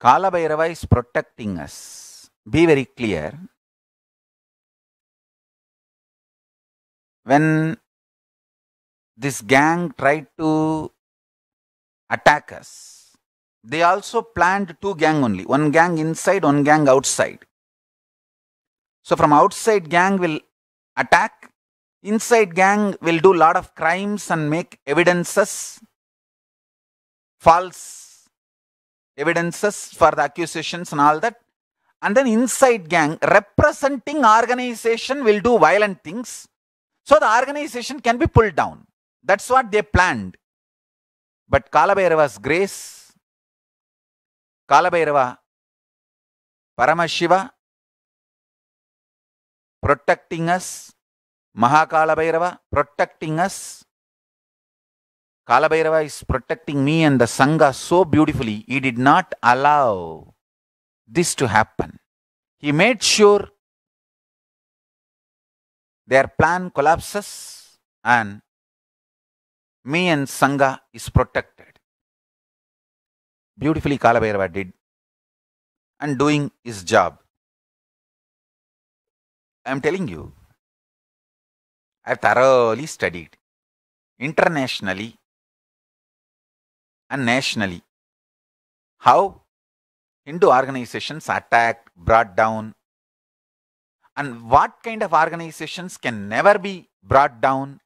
Kalabhairava is protecting us. Be very clear. When this gang tried to attack us, they also planned two gang only. One gang inside, one gang outside. So from outside gang will attack, inside gang will do lot of crimes and make evidences false evidences for the accusations and all that. And then inside gang representing organization will do violent things. So the organization can be pulled down. That's what they planned. But Kalabairava's grace, Kalabairava, Paramashiva, protecting us, Mahakalabhairava protecting us Kalabhairava is protecting me and the Sangha so beautifully, he did not allow this to happen. He made sure their plan collapses and me and Sangha is protected. Beautifully, Kalabhairava did and doing his job. I am telling you, I have thoroughly studied internationally and nationally. How Hindu organizations attacked, brought down, and what kind of organizations can never be brought down.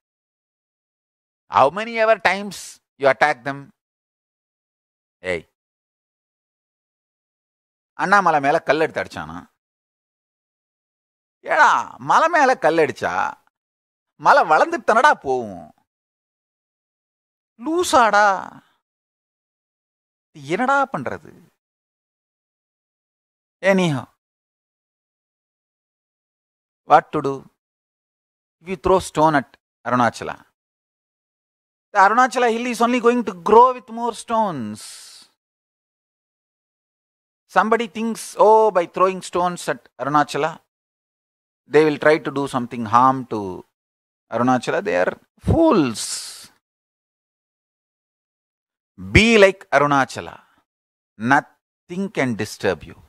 How many ever times you attack them? Hey. Annamalai மேலே கல் எடுத்து அடிச்சானா ஏடா மலை மேலே கல் அடிச்சா மலை வளர்ந்துட்டு தானடா போகும் லூசாடா என்னடா பண்றது anyhow what to do you throw stone at Arunachala The Arunachala hill is only going to grow with more stones. Somebody thinks, oh, by throwing stones at Arunachala, they will try to do something harm to Arunachala. They are fools. Be like Arunachala. Nothing can disturb you.